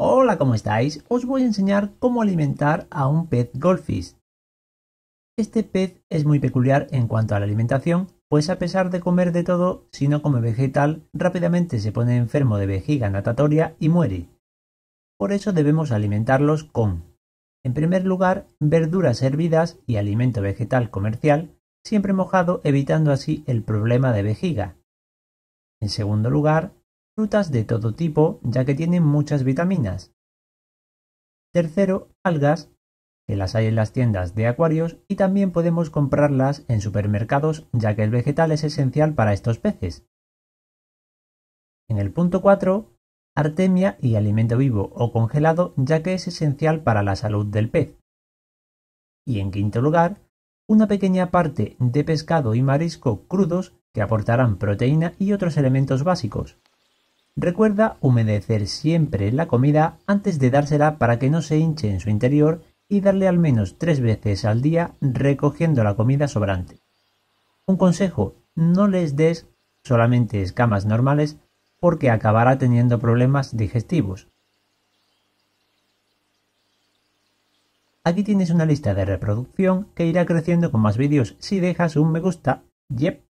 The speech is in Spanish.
Hola, ¿cómo estáis? Os voy a enseñar cómo alimentar a un pez goldfish. Este pez es muy peculiar en cuanto a la alimentación, pues a pesar de comer de todo, si no come vegetal, rápidamente se pone enfermo de vejiga natatoria y muere. Por eso debemos alimentarlos con, en primer lugar, verduras hervidas y alimento vegetal comercial, siempre mojado evitando así el problema de vejiga. En segundo lugar, frutas de todo tipo ya que tienen muchas vitaminas. Tercero, algas, que las hay en las tiendas de acuarios y también podemos comprarlas en supermercados ya que el vegetal es esencial para estos peces. En el punto 4, artemia y alimento vivo o congelado ya que es esencial para la salud del pez. Y en quinto lugar, una pequeña parte de pescado y marisco crudos que aportarán proteína y otros elementos básicos. Recuerda humedecer siempre la comida antes de dársela para que no se hinche en su interior y darle al menos tres veces al día recogiendo la comida sobrante. Un consejo, no les des solamente escamas normales porque acabará teniendo problemas digestivos. Aquí tienes una lista de reproducción que irá creciendo con más vídeos si dejas un me gusta. Yep.